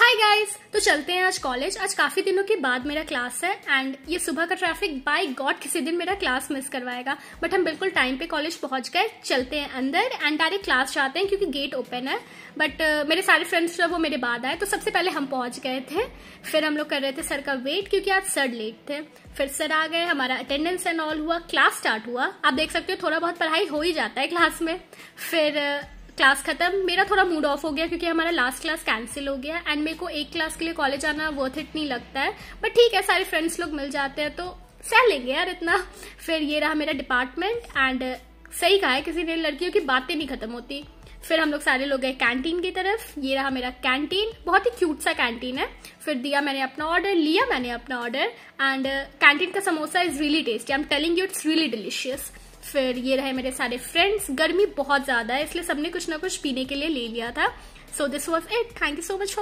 hi guys तो चलते हैं आज कॉलेज आज काफी दिनों के बाद मेरा क्लास है एंड ये सुबह का ट्रैफिक बाय गॉड किसी दिन मेरा क्लास मिस करवाएगा बट हम बिल्कुल टाइम पे कॉलेज पहुंच गए चलते हैं अंदर एंड डायरेक्ट क्लास जाते हैं क्योंकि गेट ओपन है बट uh, मेरे सारे फ्रेंड्स जो वो मेरे बाद आए तो सबसे पहले हम पहुंच गए थे फिर हम लोग कर रहे थे सर का वेट क्योंकि आज सर लेट थे फिर सर आ गए हमारा अटेंडेंस एंड ऑल हुआ क्लास स्टार्ट हुआ आप देख सकते हो थोड़ा बहुत पढ़ाई हो ही जाता है क्लास में फिर uh, क्लास खत्म मेरा थोड़ा मूड ऑफ हो गया क्योंकि हमारा लास्ट क्लास कैंसिल हो गया एंड मेरे को एक क्लास के लिए कॉलेज आना वर्थ इट नहीं लगता है बट ठीक है सारे फ्रेंड्स लोग मिल जाते हैं तो सह लेंगे यार इतना फिर ये रहा मेरा डिपार्टमेंट एंड सही कहा है किसी ने लड़कियों की बातें नहीं खत्म होती फिर हम लोग सारे लोग गए कैंटीन की तरफ ये रहा मेरा कैंटीन बहुत ही क्यूट सा कैंटीन है फिर दिया मैंने अपना ऑर्डर लिया मैंने अपना ऑर्डर एंड कैंटीन का samosa is really tasty I am telling you it's really delicious फिर ये रहे मेरे सारे फ्रेंड्स गर्मी बहुत ज़्यादा है इसलिए सबने कुछ ना कुछ पीने के लिए ले लिया था so this was it thank you so much